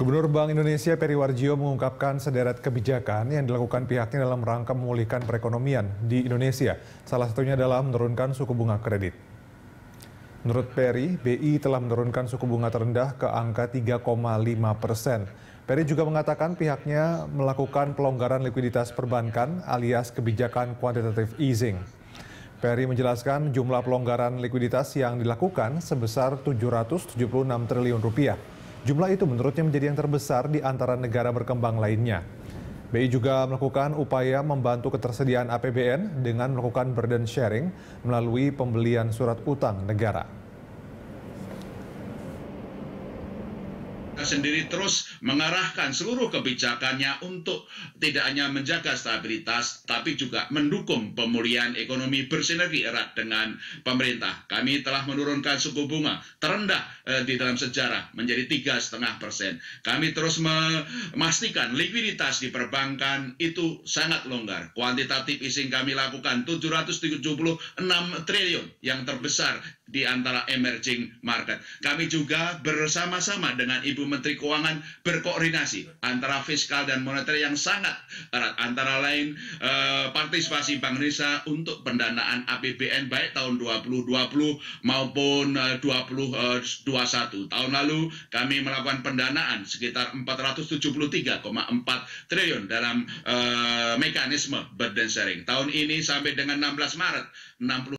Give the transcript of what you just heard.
Gubernur Bank Indonesia Peri Warjio mengungkapkan sederet kebijakan yang dilakukan pihaknya dalam rangka memulihkan perekonomian di Indonesia. Salah satunya adalah menurunkan suku bunga kredit. Menurut Peri, BI telah menurunkan suku bunga terendah ke angka 3,5 persen. Peri juga mengatakan pihaknya melakukan pelonggaran likuiditas perbankan alias kebijakan quantitative easing. Peri menjelaskan jumlah pelonggaran likuiditas yang dilakukan sebesar 776 triliun rupiah. Jumlah itu menurutnya menjadi yang terbesar di antara negara berkembang lainnya. BI juga melakukan upaya membantu ketersediaan APBN dengan melakukan burden sharing melalui pembelian surat utang negara. Kita sendiri terus mengarahkan seluruh kebijakannya untuk tidak hanya menjaga stabilitas tapi juga mendukung pemulihan ekonomi bersinergi erat dengan pemerintah. Kami telah menurunkan suku bunga terendah eh, di dalam sejarah menjadi tiga setengah persen. Kami terus memastikan likuiditas di perbankan itu sangat longgar. Kuantitatif easing kami lakukan 776 triliun yang terbesar di antara emerging market. Kami juga bersama-sama dengan Ibu Menteri Keuangan berkoordinasi antara fiskal dan moneter yang sangat erat, antara lain eh, partisipasi Bank Indonesia untuk pendanaan APBN baik tahun 2020 maupun eh, 2021. Eh, tahun lalu kami melakukan pendanaan sekitar 473,4 triliun dalam eh, mekanisme burden sharing. Tahun ini sampai dengan 16 Maret 60